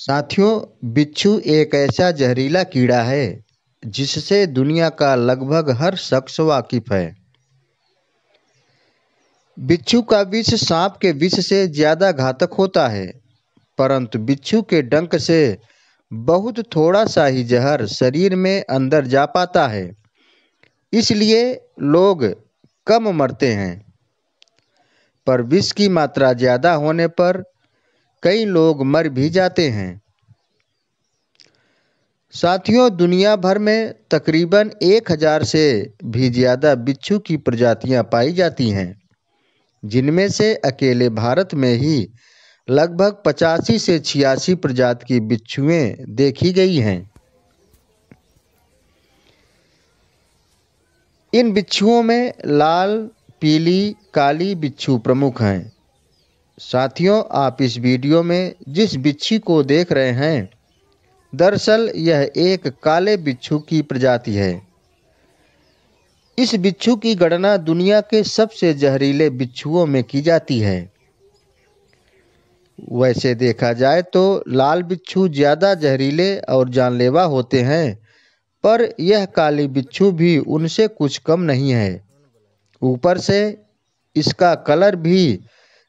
साथियों बिच्छू एक ऐसा जहरीला कीड़ा है जिससे दुनिया का लगभग हर शख्स वाकिफ है बिच्छू का विष सांप के विष से ज़्यादा घातक होता है परंतु बिच्छू के डंक से बहुत थोड़ा सा ही जहर शरीर में अंदर जा पाता है इसलिए लोग कम मरते हैं पर विष की मात्रा ज़्यादा होने पर कई लोग मर भी जाते हैं साथियों दुनिया भर में तकरीबन एक हज़ार से भी ज़्यादा बिच्छू की प्रजातियां पाई जाती हैं जिनमें से अकेले भारत में ही लगभग पचासी से छियासी प्रजाति की बिच्छुएं देखी गई हैं इन बिच्छुओं में लाल पीली काली बिच्छू प्रमुख हैं साथियों आप इस वीडियो में जिस बिच्छी को देख रहे हैं दरअसल यह एक काले बिच्छू की प्रजाति है इस बिच्छू की गणना दुनिया के सबसे जहरीले बिच्छुओं में की जाती है वैसे देखा जाए तो लाल बिच्छू ज़्यादा जहरीले और जानलेवा होते हैं पर यह काली बिच्छू भी उनसे कुछ कम नहीं है ऊपर से इसका कलर भी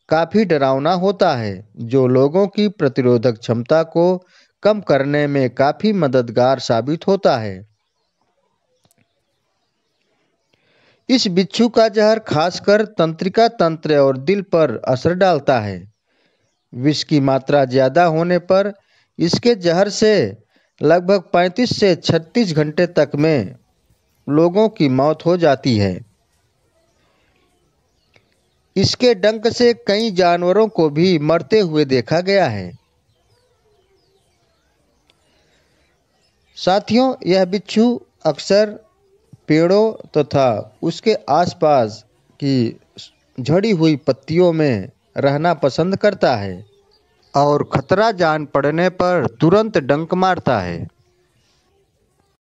काफ़ी डरावना होता है जो लोगों की प्रतिरोधक क्षमता को कम करने में काफ़ी मददगार साबित होता है इस बिच्छू का जहर खासकर तंत्रिका तंत्र और दिल पर असर डालता है विष की मात्रा ज़्यादा होने पर इसके जहर से लगभग 35 से 36 घंटे तक में लोगों की मौत हो जाती है इसके डंक से कई जानवरों को भी मरते हुए देखा गया है साथियों यह बिच्छू अक्सर पेड़ों तथा तो उसके आसपास की झड़ी हुई पत्तियों में रहना पसंद करता है और खतरा जान पड़ने पर तुरंत डंक मारता है